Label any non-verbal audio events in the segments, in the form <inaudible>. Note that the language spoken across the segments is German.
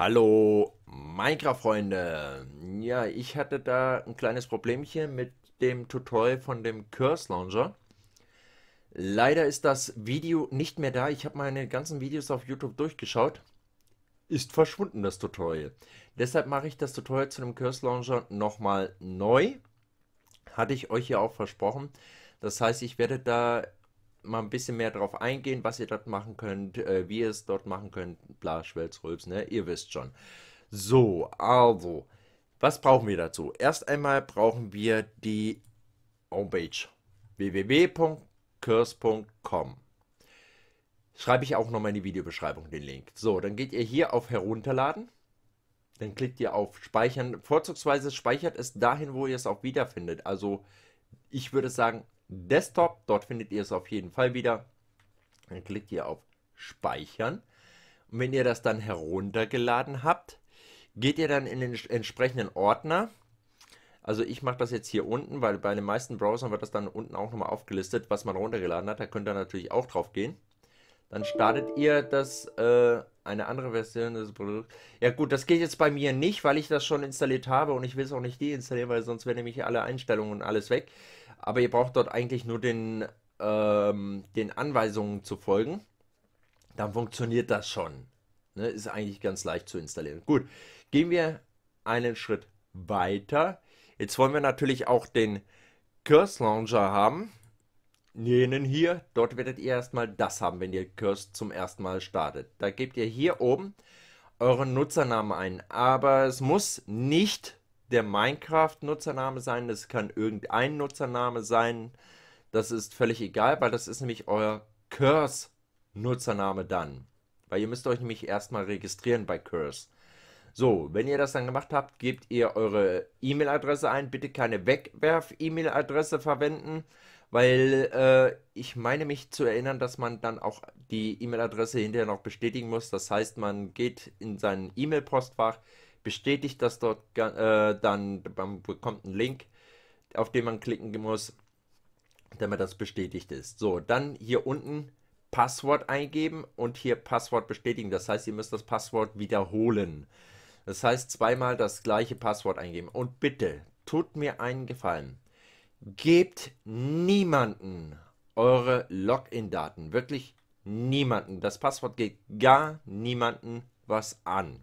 Hallo Minecraft-Freunde! Ja, ich hatte da ein kleines Problemchen mit dem Tutorial von dem Curse Launcher. Leider ist das Video nicht mehr da. Ich habe meine ganzen Videos auf YouTube durchgeschaut. Ist verschwunden das Tutorial. Deshalb mache ich das Tutorial zu dem Curse Launcher nochmal neu. Hatte ich euch ja auch versprochen. Das heißt, ich werde da mal ein bisschen mehr darauf eingehen, was ihr dort machen könnt, äh, wie ihr es dort machen könnt, bla, Schwelzrülps, ne? Ihr wisst schon. So, also, was brauchen wir dazu? Erst einmal brauchen wir die Homepage www.curse.com. Schreibe ich auch nochmal in die Videobeschreibung den Link. So, dann geht ihr hier auf Herunterladen. Dann klickt ihr auf Speichern. Vorzugsweise speichert es dahin, wo ihr es auch wiederfindet. Also ich würde sagen Desktop. Dort findet ihr es auf jeden Fall wieder. Dann klickt ihr auf Speichern. Und wenn ihr das dann heruntergeladen habt, geht ihr dann in den entsprechenden Ordner. Also ich mache das jetzt hier unten, weil bei den meisten Browsern wird das dann unten auch nochmal aufgelistet, was man runtergeladen hat. Da könnt ihr natürlich auch drauf gehen. Dann startet ihr das, äh, eine andere Version des Produkts. Ja gut, das geht jetzt bei mir nicht, weil ich das schon installiert habe und ich will es auch nicht deinstallieren, weil sonst werden nämlich alle Einstellungen und alles weg aber ihr braucht dort eigentlich nur den, ähm, den Anweisungen zu folgen. Dann funktioniert das schon. Ne? Ist eigentlich ganz leicht zu installieren. Gut, gehen wir einen Schritt weiter. Jetzt wollen wir natürlich auch den Curse Launcher haben. Jenen hier, dort werdet ihr erstmal das haben, wenn ihr Curse zum ersten Mal startet. Da gebt ihr hier oben euren Nutzernamen ein, aber es muss nicht der Minecraft-Nutzername sein, das kann irgendein Nutzername sein. Das ist völlig egal, weil das ist nämlich euer Curse-Nutzername dann. Weil ihr müsst euch nämlich erstmal registrieren bei Curse. So, wenn ihr das dann gemacht habt, gebt ihr eure E-Mail-Adresse ein. Bitte keine Wegwerf-E-Mail-Adresse verwenden, weil äh, ich meine mich zu erinnern, dass man dann auch die E-Mail-Adresse hinterher noch bestätigen muss. Das heißt, man geht in seinen E-Mail-Postfach, bestätigt das dort, äh, dann man bekommt einen Link, auf den man klicken muss, damit das bestätigt ist. So, dann hier unten Passwort eingeben und hier Passwort bestätigen. Das heißt, ihr müsst das Passwort wiederholen. Das heißt, zweimal das gleiche Passwort eingeben. Und bitte, tut mir einen Gefallen. Gebt niemanden eure Login-Daten. Wirklich niemanden. Das Passwort geht gar niemanden was an.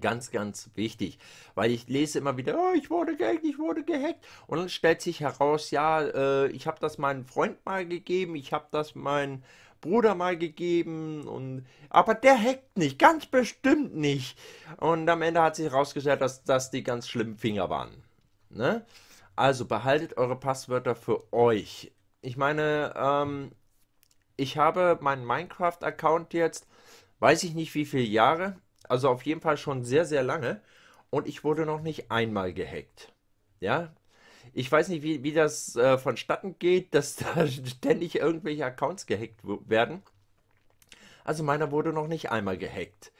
Ganz, ganz wichtig, weil ich lese immer wieder, oh, ich wurde gehackt, ich wurde gehackt. Und dann stellt sich heraus, ja, äh, ich habe das meinem Freund mal gegeben, ich habe das meinem Bruder mal gegeben und aber der hackt nicht, ganz bestimmt nicht. Und am Ende hat sich herausgestellt, dass das die ganz schlimmen Finger waren. Ne? Also behaltet eure Passwörter für euch. Ich meine, ähm, ich habe meinen Minecraft-Account jetzt, weiß ich nicht wie viele Jahre, also auf jeden Fall schon sehr, sehr lange. Und ich wurde noch nicht einmal gehackt. Ja. Ich weiß nicht, wie, wie das äh, vonstatten geht, dass <laughs> da ständig irgendwelche Accounts gehackt werden. Also meiner wurde noch nicht einmal gehackt.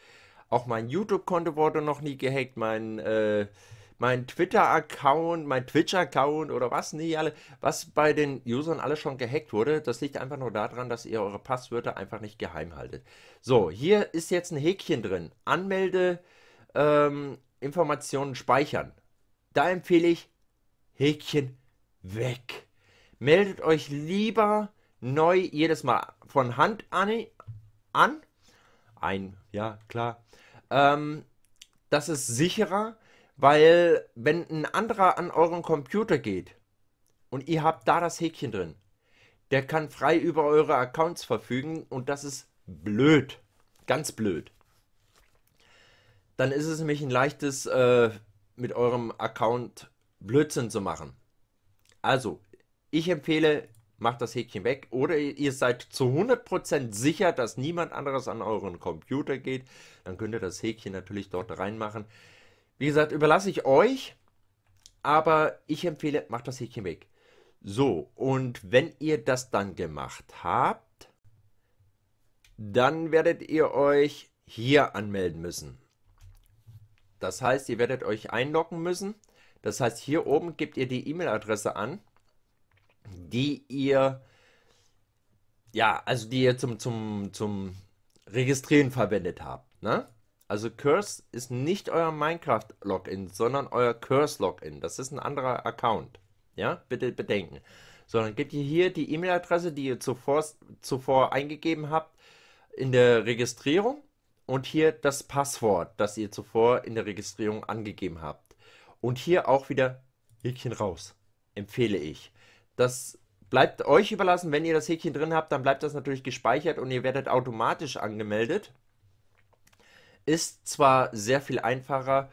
Auch mein YouTube-Konto wurde noch nie gehackt. Mein äh, mein Twitter-Account, mein Twitch-Account oder was nicht alle, was bei den Usern alles schon gehackt wurde. Das liegt einfach nur daran, dass ihr eure Passwörter einfach nicht geheim haltet. So, hier ist jetzt ein Häkchen drin. Anmelde, ähm, Informationen speichern. Da empfehle ich Häkchen weg. Meldet euch lieber neu jedes Mal von Hand an. an. Ein, ja, klar. Ähm, das ist sicherer weil wenn ein anderer an euren Computer geht und ihr habt da das Häkchen drin, der kann frei über eure Accounts verfügen und das ist blöd. Ganz blöd. Dann ist es nämlich ein leichtes, äh, mit eurem Account Blödsinn zu machen. Also, ich empfehle, macht das Häkchen weg oder ihr seid zu 100% sicher, dass niemand anderes an euren Computer geht. Dann könnt ihr das Häkchen natürlich dort reinmachen. Wie gesagt, überlasse ich euch, aber ich empfehle, macht das Häkchen weg. So, und wenn ihr das dann gemacht habt, dann werdet ihr euch hier anmelden müssen. Das heißt, ihr werdet euch einloggen müssen. Das heißt, hier oben gebt ihr die E-Mail-Adresse an, die ihr ja, also die ihr zum, zum, zum Registrieren verwendet habt. Ne? Also Curse ist nicht euer Minecraft-Login, sondern euer Curse-Login. Das ist ein anderer Account. Ja, bitte bedenken. Sondern gebt ihr hier die E-Mail-Adresse, die ihr zuvor, zuvor eingegeben habt in der Registrierung und hier das Passwort, das ihr zuvor in der Registrierung angegeben habt. Und hier auch wieder Häkchen raus, empfehle ich. Das bleibt euch überlassen, wenn ihr das Häkchen drin habt, dann bleibt das natürlich gespeichert und ihr werdet automatisch angemeldet. Ist zwar sehr viel einfacher,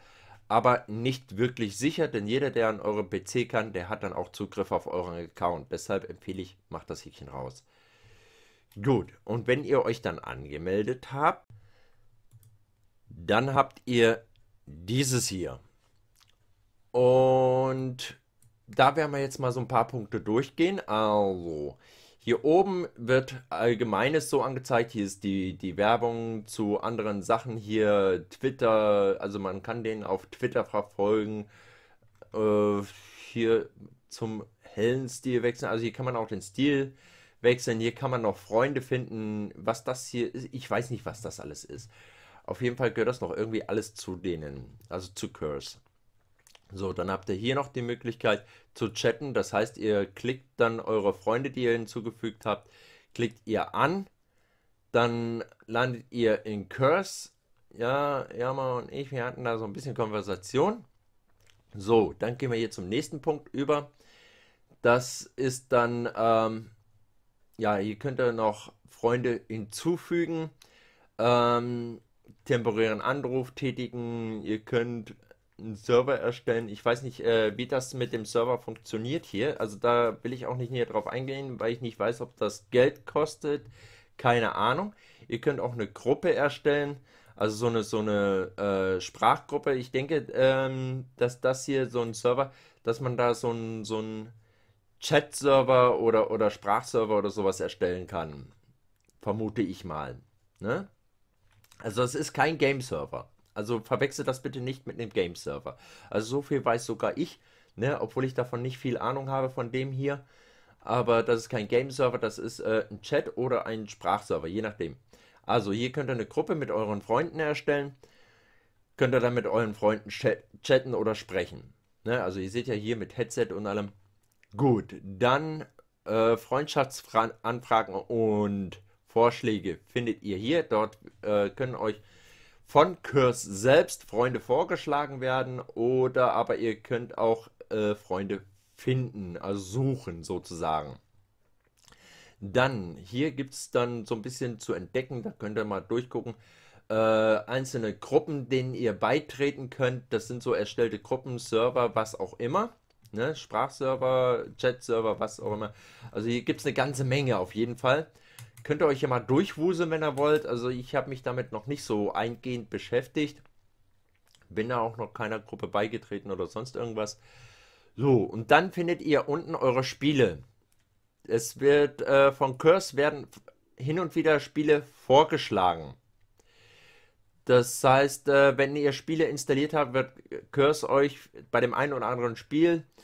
aber nicht wirklich sicher, denn jeder, der an eurem PC kann, der hat dann auch Zugriff auf euren Account. Deshalb empfehle ich, macht das Häkchen raus. Gut, und wenn ihr euch dann angemeldet habt, dann habt ihr dieses hier. Und da werden wir jetzt mal so ein paar Punkte durchgehen. Also, hier oben wird Allgemeines so angezeigt. Hier ist die, die Werbung zu anderen Sachen. Hier Twitter, also man kann den auf Twitter verfolgen. Äh, hier zum hellen Stil wechseln. Also hier kann man auch den Stil wechseln. Hier kann man noch Freunde finden. Was das hier ist, ich weiß nicht, was das alles ist. Auf jeden Fall gehört das noch irgendwie alles zu denen. Also zu Curse. So, dann habt ihr hier noch die Möglichkeit zu chatten. Das heißt, ihr klickt dann eure Freunde, die ihr hinzugefügt habt, klickt ihr an. Dann landet ihr in Curse. Ja, Jama und ich, wir hatten da so ein bisschen Konversation. So, dann gehen wir hier zum nächsten Punkt über. Das ist dann, ähm, ja, hier könnt ihr noch Freunde hinzufügen, ähm, temporären Anruf tätigen, ihr könnt einen Server erstellen. Ich weiß nicht, äh, wie das mit dem Server funktioniert hier. Also da will ich auch nicht näher drauf eingehen, weil ich nicht weiß, ob das Geld kostet. Keine Ahnung. Ihr könnt auch eine Gruppe erstellen. Also so eine, so eine äh, Sprachgruppe. Ich denke, ähm, dass das hier so ein Server, dass man da so ein, so ein Chat-Server oder, oder Sprachserver oder sowas erstellen kann. Vermute ich mal. Ne? Also es ist kein Game-Server. Also verwechselt das bitte nicht mit einem Game-Server. Also so viel weiß sogar ich, ne, obwohl ich davon nicht viel Ahnung habe von dem hier. Aber das ist kein Game-Server, das ist äh, ein Chat oder ein Sprachserver, je nachdem. Also hier könnt ihr eine Gruppe mit euren Freunden erstellen. Könnt ihr dann mit euren Freunden chat chatten oder sprechen. Ne, also ihr seht ja hier mit Headset und allem. Gut, dann äh, Freundschaftsanfragen und Vorschläge findet ihr hier. Dort äh, können euch von Curse selbst Freunde vorgeschlagen werden oder aber ihr könnt auch äh, Freunde finden, also suchen sozusagen. Dann, hier gibt es dann so ein bisschen zu entdecken, da könnt ihr mal durchgucken, äh, einzelne Gruppen, denen ihr beitreten könnt. Das sind so erstellte Gruppen, Server, was auch immer. Ne? Sprachserver, Chat-Server, was auch immer. Also hier gibt es eine ganze Menge auf jeden Fall könnt ihr euch ja mal durchwuseln, wenn ihr wollt. Also ich habe mich damit noch nicht so eingehend beschäftigt. Bin da auch noch keiner Gruppe beigetreten oder sonst irgendwas. So, und dann findet ihr unten eure Spiele. Es wird äh, von Curse werden hin und wieder Spiele vorgeschlagen. Das heißt, äh, wenn ihr Spiele installiert habt, wird Curse euch bei dem einen oder anderen Spiel äh,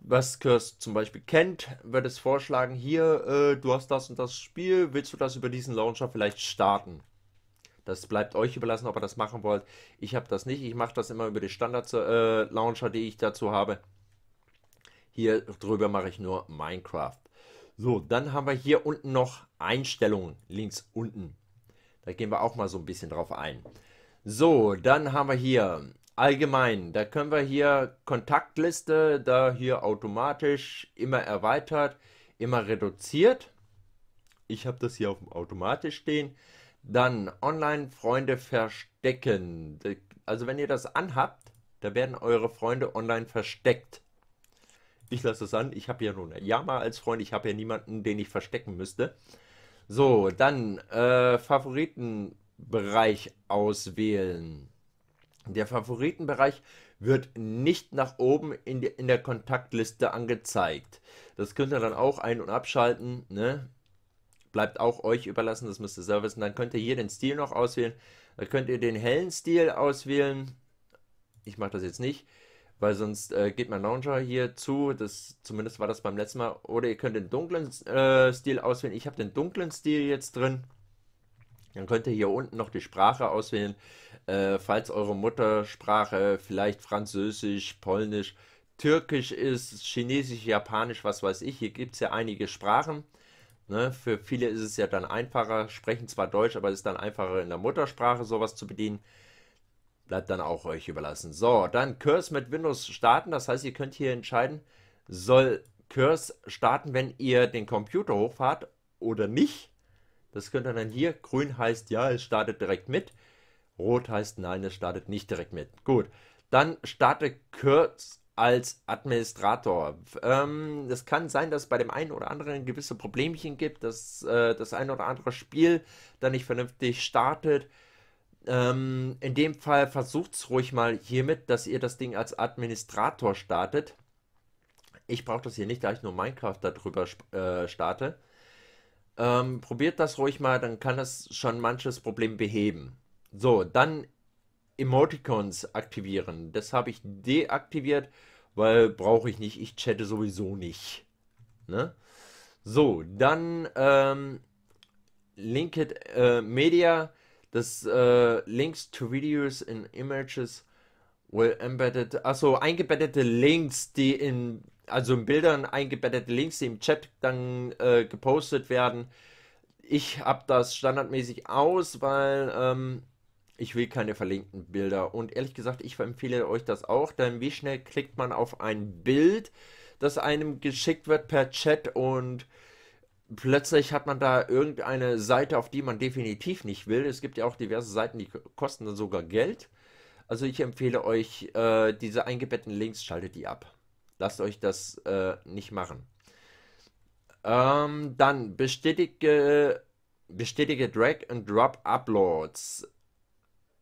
was Curse zum Beispiel kennt, wird es vorschlagen, hier, äh, du hast das und das Spiel, willst du das über diesen Launcher vielleicht starten? Das bleibt euch überlassen, ob ihr das machen wollt. Ich habe das nicht, ich mache das immer über die Standard-Launcher, äh, die ich dazu habe. Hier drüber mache ich nur Minecraft. So, dann haben wir hier unten noch Einstellungen, links unten. Da gehen wir auch mal so ein bisschen drauf ein. So, dann haben wir hier allgemein. Da können wir hier Kontaktliste, da hier automatisch immer erweitert, immer reduziert. Ich habe das hier auf dem automatisch stehen. Dann Online-Freunde verstecken. Also wenn ihr das anhabt, da werden eure Freunde online versteckt. Ich lasse das an. Ich habe ja nun Yama als Freund. Ich habe ja niemanden, den ich verstecken müsste. So, dann äh, Favoritenbereich auswählen. Der Favoritenbereich wird nicht nach oben in, die, in der Kontaktliste angezeigt. Das könnt ihr dann auch ein- und abschalten. Ne? Bleibt auch euch überlassen, das müsst ihr selber wissen. Dann könnt ihr hier den Stil noch auswählen. Dann könnt ihr den hellen Stil auswählen. Ich mache das jetzt nicht, weil sonst äh, geht mein Launcher hier zu. Das, zumindest war das beim letzten Mal. Oder ihr könnt den dunklen äh, Stil auswählen. Ich habe den dunklen Stil jetzt drin. Dann könnt ihr hier unten noch die Sprache auswählen. Äh, falls eure Muttersprache vielleicht Französisch, Polnisch, Türkisch ist, Chinesisch, Japanisch, was weiß ich. Hier gibt es ja einige Sprachen. Ne? Für viele ist es ja dann einfacher, sprechen zwar Deutsch, aber es ist dann einfacher in der Muttersprache sowas zu bedienen. Bleibt dann auch euch überlassen. So, dann Curse mit Windows starten. Das heißt, ihr könnt hier entscheiden, soll Curse starten, wenn ihr den Computer hochfahrt oder nicht. Das könnt ihr dann hier. Grün heißt ja, es startet direkt mit. Rot heißt nein, es startet nicht direkt mit. Gut. Dann starte kurz als Administrator. Ähm, es kann sein, dass es bei dem einen oder anderen gewisse Problemchen gibt, dass äh, das ein oder andere Spiel dann nicht vernünftig startet. Ähm, in dem Fall versucht es ruhig mal hiermit, dass ihr das Ding als Administrator startet. Ich brauche das hier nicht, da ich nur Minecraft darüber äh, starte. Ähm, probiert das ruhig mal, dann kann das schon manches Problem beheben. So, dann Emoticons aktivieren. Das habe ich deaktiviert, weil brauche ich nicht. Ich chatte sowieso nicht. Ne? So, dann ähm, Linked äh, Media. Das äh, Links to Videos in Images will embedded. Achso, eingebettete Links, die in also in Bildern eingebettete Links, die im Chat dann äh, gepostet werden. Ich habe das standardmäßig aus, weil ähm, ich will keine verlinkten Bilder. Und ehrlich gesagt, ich empfehle euch das auch, denn wie schnell klickt man auf ein Bild, das einem geschickt wird per Chat und plötzlich hat man da irgendeine Seite, auf die man definitiv nicht will. Es gibt ja auch diverse Seiten, die kosten dann sogar Geld. Also ich empfehle euch, äh, diese eingebetteten Links, schaltet die ab. Lasst euch das äh, nicht machen. Ähm, dann bestätige, bestätige Drag and Drop Uploads.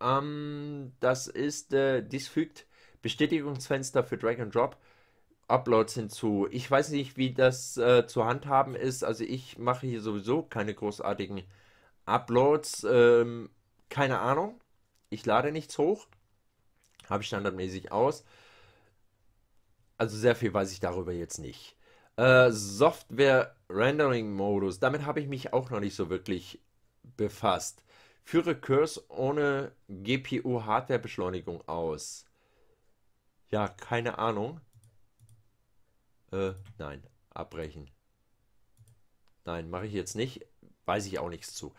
Ähm, das ist, äh, dies fügt Bestätigungsfenster für Drag and Drop Uploads hinzu. Ich weiß nicht, wie das äh, zu handhaben ist. Also ich mache hier sowieso keine großartigen Uploads. Ähm, keine Ahnung. Ich lade nichts hoch. Habe ich standardmäßig aus. Also sehr viel weiß ich darüber jetzt nicht. Äh, Software Rendering Modus, damit habe ich mich auch noch nicht so wirklich befasst. Führe Curse ohne GPU-Hardware-Beschleunigung aus. Ja, keine Ahnung. Äh, nein, abbrechen. Nein, mache ich jetzt nicht. Weiß ich auch nichts zu.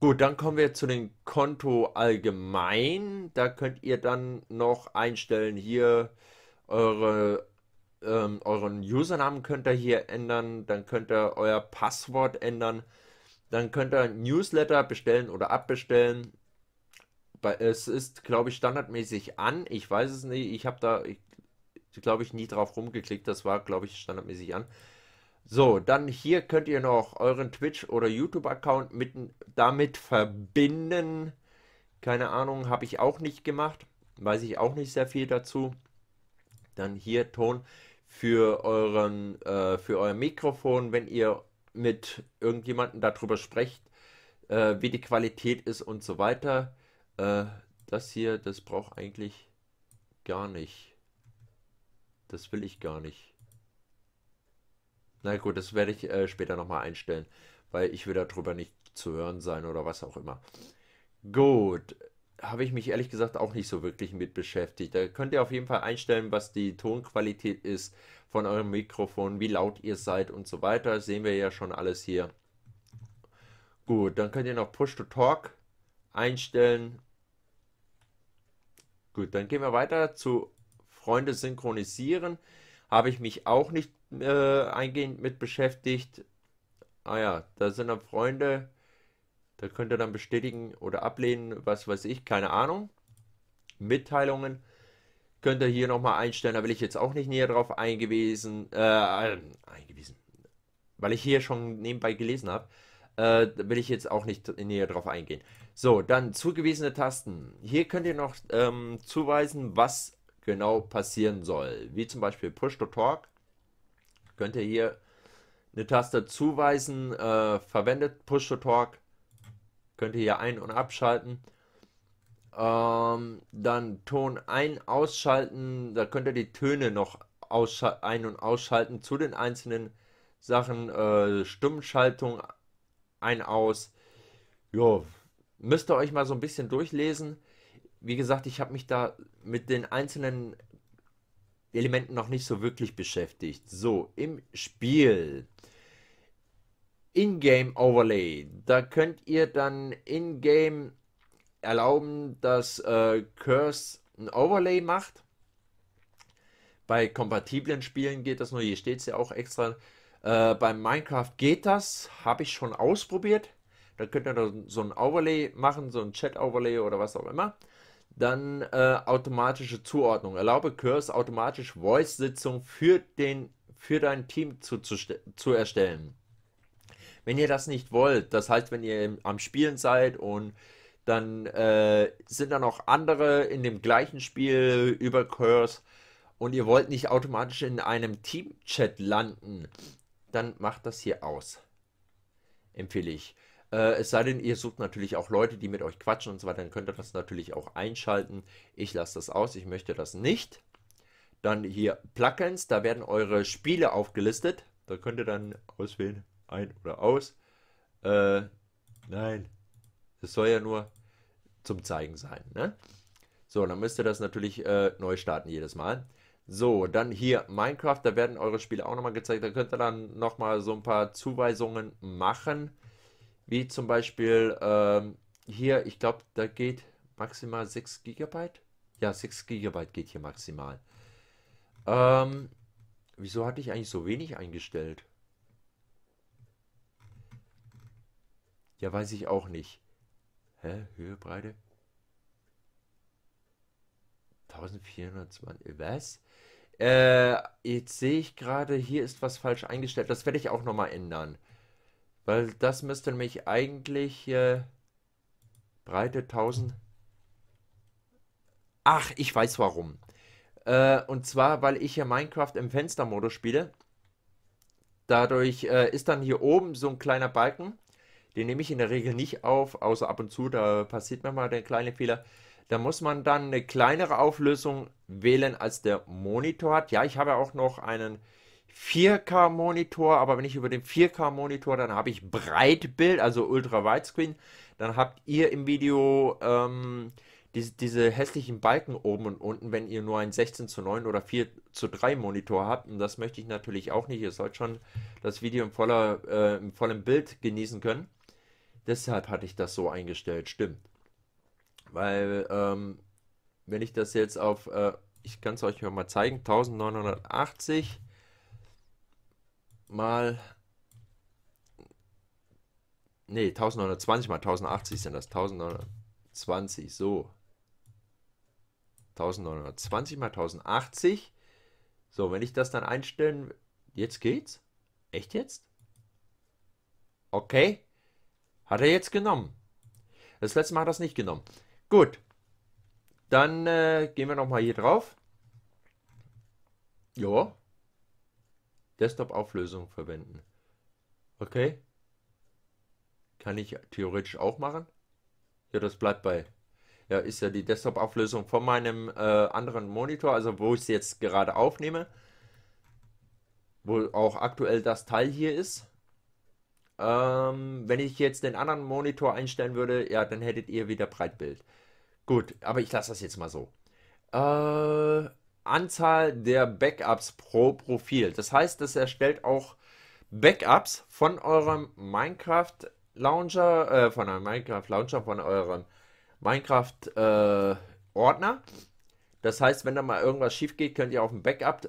Gut, dann kommen wir zu dem Konto allgemein. Da könnt ihr dann noch einstellen hier eure, ähm, euren Usernamen könnt ihr hier ändern, dann könnt ihr euer Passwort ändern, dann könnt ihr Newsletter bestellen oder abbestellen. Es ist, glaube ich, standardmäßig an. Ich weiß es nicht. Ich habe da, glaube ich, nie drauf rumgeklickt. Das war, glaube ich, standardmäßig an. So, dann hier könnt ihr noch euren Twitch- oder YouTube-Account damit verbinden. Keine Ahnung, habe ich auch nicht gemacht. Weiß ich auch nicht sehr viel dazu dann hier Ton für euren äh, für euer Mikrofon, wenn ihr mit irgendjemandem darüber sprecht, äh, wie die Qualität ist und so weiter. Äh, das hier, das braucht eigentlich gar nicht. Das will ich gar nicht. Na gut, das werde ich äh, später nochmal einstellen, weil ich will darüber nicht zu hören sein oder was auch immer. Gut, habe ich mich ehrlich gesagt auch nicht so wirklich mit beschäftigt. Da könnt ihr auf jeden Fall einstellen, was die Tonqualität ist von eurem Mikrofon, wie laut ihr seid und so weiter. Das sehen wir ja schon alles hier. Gut, dann könnt ihr noch Push to Talk einstellen. Gut, dann gehen wir weiter zu Freunde synchronisieren. Habe ich mich auch nicht äh, eingehend mit beschäftigt. Ah ja, da sind dann Freunde da könnt ihr dann bestätigen oder ablehnen, was weiß ich, keine Ahnung. Mitteilungen könnt ihr hier nochmal einstellen. Da will ich jetzt auch nicht näher drauf eingewiesen, äh, eingewiesen, weil ich hier schon nebenbei gelesen habe. Äh, will ich jetzt auch nicht näher drauf eingehen. So, dann zugewiesene Tasten. Hier könnt ihr noch ähm, zuweisen, was genau passieren soll. Wie zum Beispiel Push to Talk. Könnt ihr hier eine Taste zuweisen. Äh, verwendet Push to Talk Könnt ihr hier ein- und abschalten. Ähm, dann Ton ein, ausschalten. Da könnt ihr die Töne noch ein- und ausschalten zu den einzelnen Sachen. Äh, Stimmschaltung ein, aus. Jo, müsst ihr euch mal so ein bisschen durchlesen. Wie gesagt, ich habe mich da mit den einzelnen Elementen noch nicht so wirklich beschäftigt. So, im Spiel. In-Game Overlay. Da könnt ihr dann in-game erlauben, dass äh, Curse ein Overlay macht. Bei kompatiblen Spielen geht das nur, hier steht es ja auch extra. Äh, beim Minecraft geht das, habe ich schon ausprobiert. Da könnt ihr so ein Overlay machen, so ein Chat-Overlay oder was auch immer. Dann äh, automatische Zuordnung. Erlaube Curse automatisch Voice-Sitzung für, für dein Team zu, zu, zu erstellen wenn ihr das nicht wollt, das heißt, wenn ihr am Spielen seid und dann äh, sind da noch andere in dem gleichen Spiel über Curse und ihr wollt nicht automatisch in einem Team-Chat landen, dann macht das hier aus. Empfehle ich. Äh, es sei denn, ihr sucht natürlich auch Leute, die mit euch quatschen und so weiter, dann könnt ihr das natürlich auch einschalten. Ich lasse das aus, ich möchte das nicht. Dann hier Plugins, da werden eure Spiele aufgelistet. Da könnt ihr dann auswählen, ein oder aus. Äh, nein, es soll ja nur zum Zeigen sein. Ne? So, dann müsst ihr das natürlich äh, neu starten jedes Mal. So, dann hier Minecraft, da werden eure Spiele auch nochmal gezeigt. Da könnt ihr dann nochmal so ein paar Zuweisungen machen. Wie zum Beispiel ähm, hier, ich glaube, da geht maximal 6 GB. Ja, 6 GB geht hier maximal. Ähm, wieso hatte ich eigentlich so wenig eingestellt? Ja, weiß ich auch nicht. Hä? Höhe, Breite? 1420. Was? Äh, jetzt sehe ich gerade, hier ist was falsch eingestellt. Das werde ich auch nochmal ändern. Weil das müsste nämlich eigentlich äh, Breite 1000. Ach, ich weiß warum. Äh, und zwar, weil ich hier Minecraft im Fenstermodus spiele. Dadurch äh, ist dann hier oben so ein kleiner Balken den nehme ich in der Regel nicht auf, außer ab und zu, da passiert mir mal der kleine Fehler. Da muss man dann eine kleinere Auflösung wählen, als der Monitor hat. Ja, ich habe auch noch einen 4K-Monitor, aber wenn ich über den 4K-Monitor, dann habe ich Breitbild, also Ultra Widescreen. Dann habt ihr im Video ähm, diese, diese, hässlichen Balken oben und unten, wenn ihr nur einen 16 zu 9 oder 4 zu 3 Monitor habt. Und das möchte ich natürlich auch nicht. Ihr sollt schon das Video im, voller, äh, in vollem Bild genießen können. Deshalb hatte ich das so eingestellt, stimmt. Weil, ähm, wenn ich das jetzt auf, äh, ich kann es euch mal zeigen, 1980 mal, nee, 1920 mal 1080 sind das, 1920, so. 1920 mal 1080. So, wenn ich das dann einstellen, jetzt geht's? Echt jetzt? Okay, hat er jetzt genommen. Das letzte Mal hat er es nicht genommen. Gut. Dann äh, gehen wir nochmal hier drauf. Ja. Desktop-Auflösung verwenden. Okay. Kann ich theoretisch auch machen? Ja, das bleibt bei. Ja, ist ja die Desktop-Auflösung von meinem äh, anderen Monitor, also wo ich es jetzt gerade aufnehme. Wo auch aktuell das Teil hier ist. Ähm, wenn ich jetzt den anderen Monitor einstellen würde, ja, dann hättet ihr wieder Breitbild. Gut, aber ich lasse das jetzt mal so. Äh, Anzahl der Backups pro Profil. Das heißt, das erstellt auch Backups von eurem Minecraft Launcher, äh, von eurem Minecraft Launcher, von eurem Minecraft äh, Ordner. Das heißt, wenn da mal irgendwas schief geht, könnt ihr auf ein Backup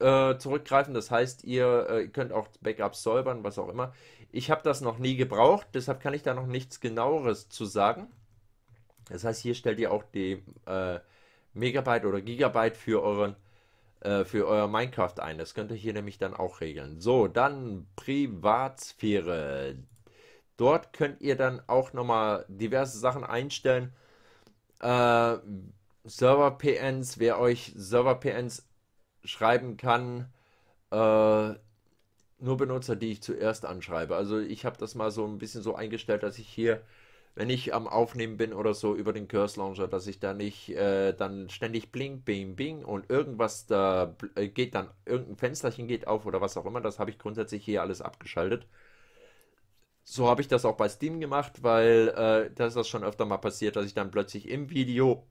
äh, zurückgreifen. Das heißt, ihr äh, könnt auch Backups säubern, was auch immer. Ich habe das noch nie gebraucht, deshalb kann ich da noch nichts genaueres zu sagen. Das heißt, hier stellt ihr auch die äh, Megabyte oder Gigabyte für euren äh, für euer Minecraft ein. Das könnt ihr hier nämlich dann auch regeln. So, dann Privatsphäre. Dort könnt ihr dann auch nochmal diverse Sachen einstellen. Äh, Server-PNs, wer euch Server-PNs schreiben kann, äh, nur Benutzer, die ich zuerst anschreibe. Also ich habe das mal so ein bisschen so eingestellt, dass ich hier, wenn ich am Aufnehmen bin oder so über den Curse Launcher, dass ich da nicht äh, dann ständig bling, bing, bing und irgendwas da äh, geht dann, irgendein Fensterchen geht auf oder was auch immer. Das habe ich grundsätzlich hier alles abgeschaltet. So habe ich das auch bei Steam gemacht, weil äh, das ist das schon öfter mal passiert, dass ich dann plötzlich im Video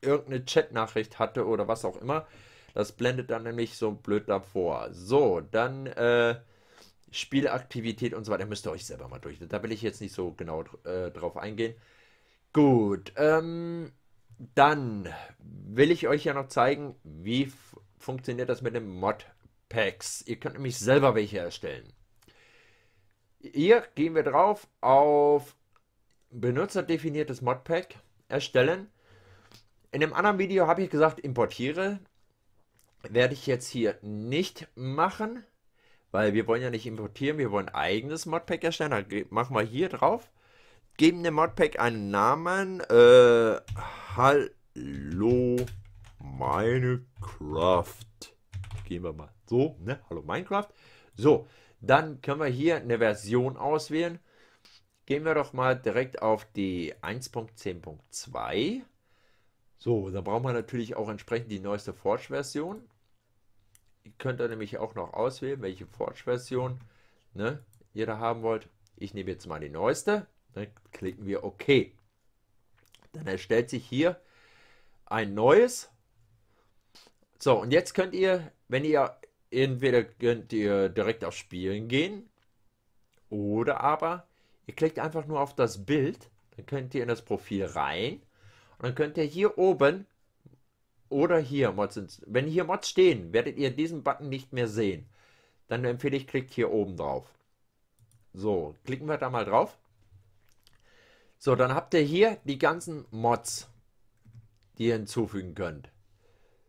irgendeine Chatnachricht hatte oder was auch immer. Das blendet dann nämlich so blöd davor. So, dann äh, Spielaktivität und so weiter müsst ihr euch selber mal durch. Da will ich jetzt nicht so genau äh, drauf eingehen. Gut, ähm, dann will ich euch ja noch zeigen, wie funktioniert das mit den Mod-Packs. Ihr könnt nämlich selber welche erstellen. Hier gehen wir drauf auf benutzerdefiniertes Modpack erstellen. In dem anderen Video habe ich gesagt, importiere. Werde ich jetzt hier nicht machen weil wir wollen ja nicht importieren, wir wollen eigenes Modpack erstellen. Dann halt, machen wir hier drauf, geben dem Modpack einen Namen. Äh, Hallo Minecraft. Gehen wir mal so, ne? Hallo Minecraft. So, dann können wir hier eine Version auswählen. Gehen wir doch mal direkt auf die 1.10.2. So, da brauchen wir natürlich auch entsprechend die neueste Forge-Version könnt ihr nämlich auch noch auswählen, welche Forge-Version ne, ihr da haben wollt. Ich nehme jetzt mal die neueste. Dann ne, klicken wir OK. Dann erstellt sich hier ein neues. So, und jetzt könnt ihr, wenn ihr entweder könnt ihr direkt auf Spielen gehen oder aber ihr klickt einfach nur auf das Bild, dann könnt ihr in das Profil rein und dann könnt ihr hier oben oder hier Mods. Wenn hier Mods stehen, werdet ihr diesen Button nicht mehr sehen. Dann empfehle ich, klickt hier oben drauf. So, klicken wir da mal drauf. So, dann habt ihr hier die ganzen Mods, die ihr hinzufügen könnt.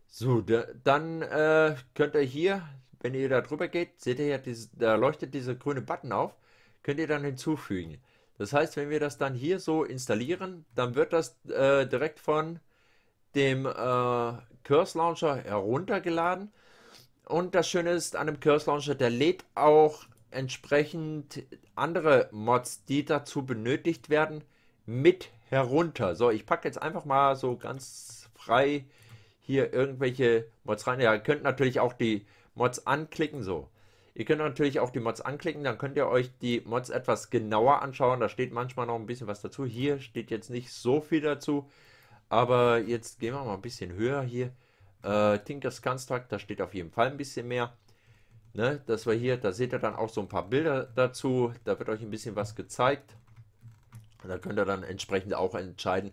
So, dann äh, könnt ihr hier, wenn ihr da drüber geht, seht ihr ja, dieses, da leuchtet dieser grüne Button auf, könnt ihr dann hinzufügen. Das heißt, wenn wir das dann hier so installieren, dann wird das äh, direkt von dem äh, Curse Launcher heruntergeladen. Und das Schöne ist an dem Curse Launcher, der lädt auch entsprechend andere Mods, die dazu benötigt werden, mit herunter. So, ich packe jetzt einfach mal so ganz frei hier irgendwelche Mods rein. Ja, ihr könnt natürlich auch die Mods anklicken, so. Ihr könnt natürlich auch die Mods anklicken, dann könnt ihr euch die Mods etwas genauer anschauen. Da steht manchmal noch ein bisschen was dazu. Hier steht jetzt nicht so viel dazu. Aber jetzt gehen wir mal ein bisschen höher hier. Äh, Tinkers Kanztag, da steht auf jeden Fall ein bisschen mehr. Ne, dass wir hier, da seht ihr dann auch so ein paar Bilder dazu. Da wird euch ein bisschen was gezeigt. Da könnt ihr dann entsprechend auch entscheiden,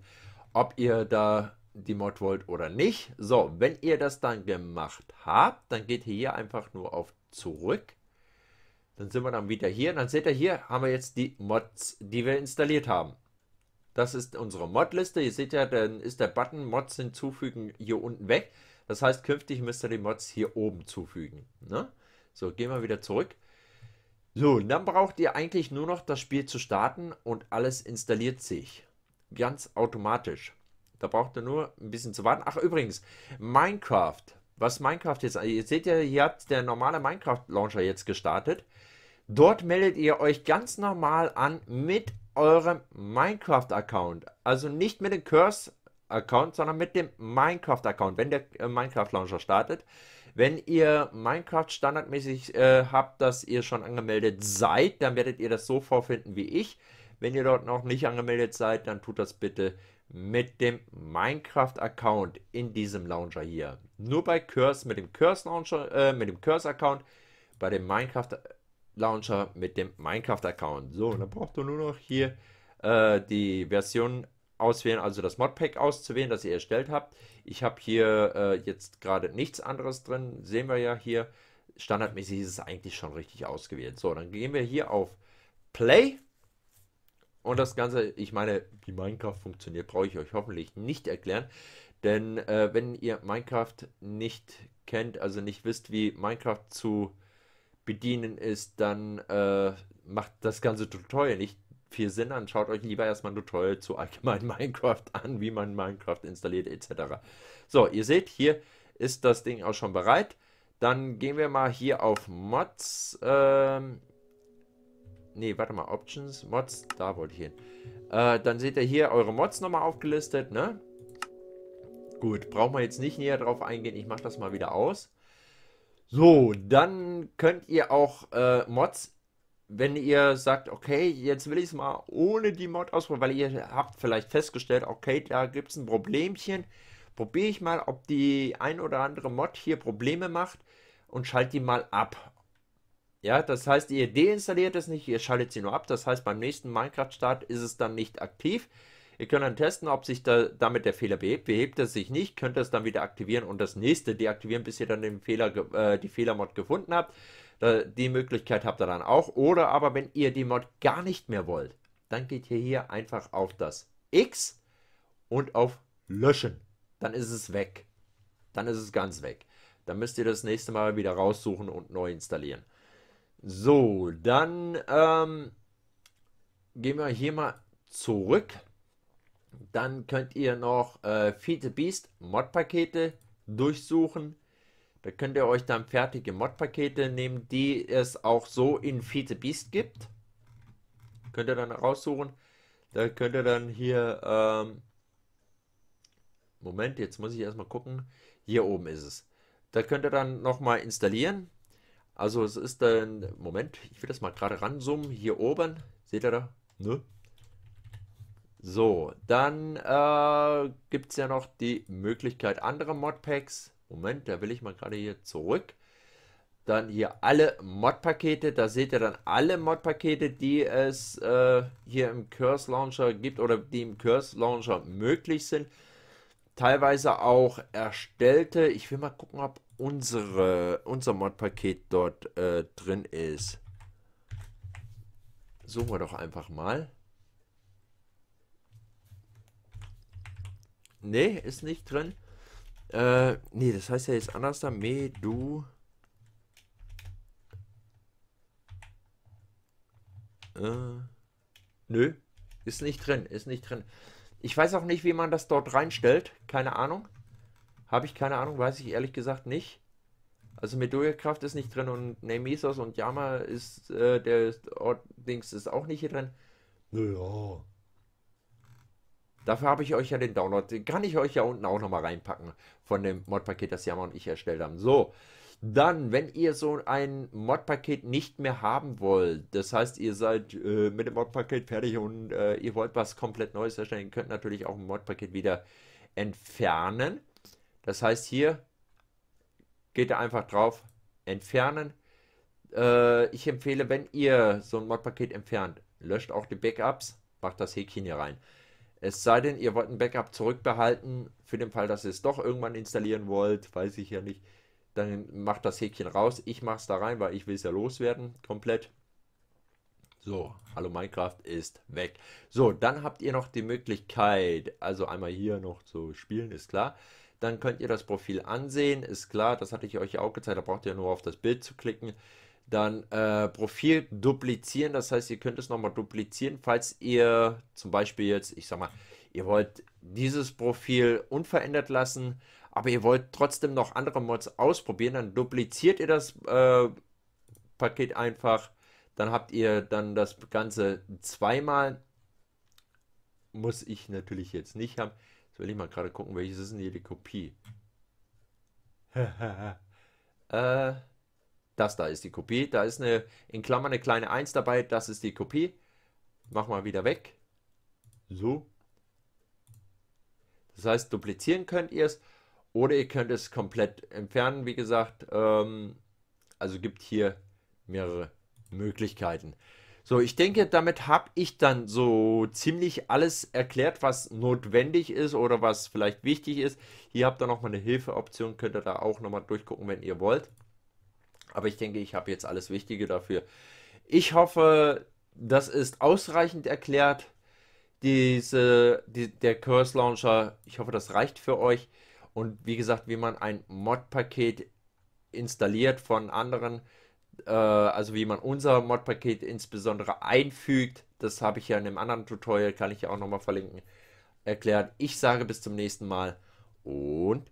ob ihr da die Mod wollt oder nicht. So, wenn ihr das dann gemacht habt, dann geht ihr hier einfach nur auf zurück. Dann sind wir dann wieder hier. dann seht ihr, hier haben wir jetzt die Mods, die wir installiert haben. Das ist unsere Modliste. Ihr seht ja, dann ist der Button Mods hinzufügen hier unten weg. Das heißt, künftig müsst ihr die Mods hier oben zufügen. Ne? So, gehen wir wieder zurück. So, und dann braucht ihr eigentlich nur noch das Spiel zu starten und alles installiert sich. Ganz automatisch. Da braucht ihr nur ein bisschen zu warten. Ach, übrigens, Minecraft. Was Minecraft jetzt, ihr seht ja, hier hat der normale Minecraft-Launcher jetzt gestartet. Dort meldet ihr euch ganz normal an mit eurem Minecraft-Account. Also nicht mit dem Curse-Account, sondern mit dem Minecraft-Account, wenn der äh, Minecraft-Launcher startet. Wenn ihr Minecraft standardmäßig äh, habt, dass ihr schon angemeldet seid, dann werdet ihr das so vorfinden wie ich. Wenn ihr dort noch nicht angemeldet seid, dann tut das bitte mit dem Minecraft-Account in diesem Launcher hier. Nur bei Curse mit dem Curse-Launcher, äh, mit dem Curse-Account, bei dem Minecraft-Account Launcher mit dem Minecraft-Account. So, dann mhm. braucht ihr nur noch hier äh, die Version auswählen, also das Modpack auszuwählen, das ihr erstellt habt. Ich habe hier äh, jetzt gerade nichts anderes drin, sehen wir ja hier. Standardmäßig ist es eigentlich schon richtig ausgewählt. So, dann gehen wir hier auf Play. Und das Ganze, ich meine, wie Minecraft funktioniert, brauche ich euch hoffentlich nicht erklären. Denn äh, wenn ihr Minecraft nicht kennt, also nicht wisst, wie Minecraft zu bedienen ist, dann äh, macht das ganze Tutorial nicht viel Sinn Dann Schaut euch lieber erstmal ein Tutorial zu allgemein <laughs> Minecraft an, wie man Minecraft installiert etc. So, ihr seht, hier ist das Ding auch schon bereit. Dann gehen wir mal hier auf Mods. Ähm, Ne, warte mal, Options, Mods, da wollte ich hin. Äh, dann seht ihr hier eure Mods nochmal aufgelistet, ne? Gut, brauchen wir jetzt nicht näher drauf eingehen. Ich mache das mal wieder aus. So, dann könnt ihr auch äh, Mods, wenn ihr sagt, okay, jetzt will ich es mal ohne die Mod ausprobieren, weil ihr habt vielleicht festgestellt, okay, da gibt es ein Problemchen. Probiere ich mal, ob die ein oder andere Mod hier Probleme macht und schalte die mal ab. Ja, das heißt, ihr deinstalliert es nicht, ihr schaltet sie nur ab. Das heißt, beim nächsten Minecraft-Start ist es dann nicht aktiv. Ihr könnt dann testen, ob sich da, damit der Fehler behebt. Behebt er sich nicht, könnt ihr es dann wieder aktivieren und das nächste deaktivieren, bis ihr dann den Fehler, äh, die Fehlermod gefunden habt. Da, die Möglichkeit habt ihr dann auch. Oder aber, wenn ihr die Mod gar nicht mehr wollt, dann geht ihr hier einfach auf das X und auf Löschen. Dann ist es weg. Dann ist es ganz weg. Dann müsst ihr das nächste Mal wieder raussuchen und neu installieren. So, dann ähm, gehen wir hier mal zurück dann könnt ihr noch äh, Feed the Beast Mod-Pakete durchsuchen. Da könnt ihr euch dann fertige Mod-Pakete nehmen, die es auch so in Feed the Beast gibt. Könnt ihr dann raussuchen. Da könnt ihr dann hier. Ähm, Moment, jetzt muss ich erstmal gucken. Hier oben ist es. Da könnt ihr dann nochmal installieren. Also es ist dann. Moment, ich will das mal gerade ranzoomen. Hier oben. Seht ihr da? Ne? So, dann äh, gibt es ja noch die Möglichkeit, andere Modpacks. Moment, da will ich mal gerade hier zurück. Dann hier alle Modpakete. Da seht ihr dann alle Modpakete, die es äh, hier im Curse Launcher gibt oder die im Curse Launcher möglich sind. Teilweise auch erstellte. Ich will mal gucken, ob unsere, unser Modpaket dort äh, drin ist. Suchen wir doch einfach mal. Nee, ist nicht drin. Äh, nee, das heißt ja jetzt anders da. Medu. Äh, nö, ist nicht drin, ist nicht drin. Ich weiß auch nicht, wie man das dort reinstellt. Keine Ahnung. Habe ich keine Ahnung, weiß ich ehrlich gesagt nicht. Also Meduja-Kraft ist nicht drin und Nemesis und Yama ist, äh, der Ort, Dings ist auch nicht hier drin. Naja. Dafür habe ich euch ja den Download, den kann ich euch ja unten auch nochmal reinpacken von dem Modpaket, das Jammer und ich erstellt haben. So, dann, wenn ihr so ein Modpaket nicht mehr haben wollt, das heißt, ihr seid äh, mit dem Modpaket fertig und äh, ihr wollt was komplett Neues erstellen, könnt natürlich auch ein Modpaket wieder entfernen. Das heißt, hier geht ihr einfach drauf, entfernen. Äh, ich empfehle, wenn ihr so ein Modpaket entfernt, löscht auch die Backups, macht das Häkchen hier rein. Es sei denn, ihr wollt ein Backup zurückbehalten, für den Fall, dass ihr es doch irgendwann installieren wollt, weiß ich ja nicht. Dann macht das Häkchen raus. Ich mache es da rein, weil ich will es ja loswerden, komplett. So, hallo Minecraft ist weg. So, dann habt ihr noch die Möglichkeit, also einmal hier noch zu spielen, ist klar. Dann könnt ihr das Profil ansehen, ist klar. Das hatte ich euch auch gezeigt, da braucht ihr nur auf das Bild zu klicken dann äh, Profil duplizieren. Das heißt, ihr könnt es nochmal duplizieren, falls ihr zum Beispiel jetzt, ich sag mal, ihr wollt dieses Profil unverändert lassen, aber ihr wollt trotzdem noch andere Mods ausprobieren, dann dupliziert ihr das äh, Paket einfach. Dann habt ihr dann das Ganze zweimal. Muss ich natürlich jetzt nicht haben. Jetzt will ich mal gerade gucken, welches ist denn hier die Kopie? <laughs> äh. Das da ist die Kopie. Da ist eine, in Klammern eine kleine 1 dabei. Das ist die Kopie. Mach mal wieder weg. So. Das heißt, duplizieren könnt ihr es oder ihr könnt es komplett entfernen. Wie gesagt, ähm, also gibt hier mehrere Möglichkeiten. So, ich denke, damit habe ich dann so ziemlich alles erklärt, was notwendig ist oder was vielleicht wichtig ist. Hier habt ihr nochmal eine Hilfeoption, könnt ihr da auch nochmal durchgucken, wenn ihr wollt. Aber ich denke, ich habe jetzt alles Wichtige dafür. Ich hoffe, das ist ausreichend erklärt. Diese, die, der Curse Launcher, ich hoffe, das reicht für euch. Und wie gesagt, wie man ein Mod-Paket installiert von anderen, äh, also wie man unser Mod-Paket insbesondere einfügt, das habe ich ja in einem anderen Tutorial, kann ich ja auch nochmal verlinken, erklärt. Ich sage bis zum nächsten Mal und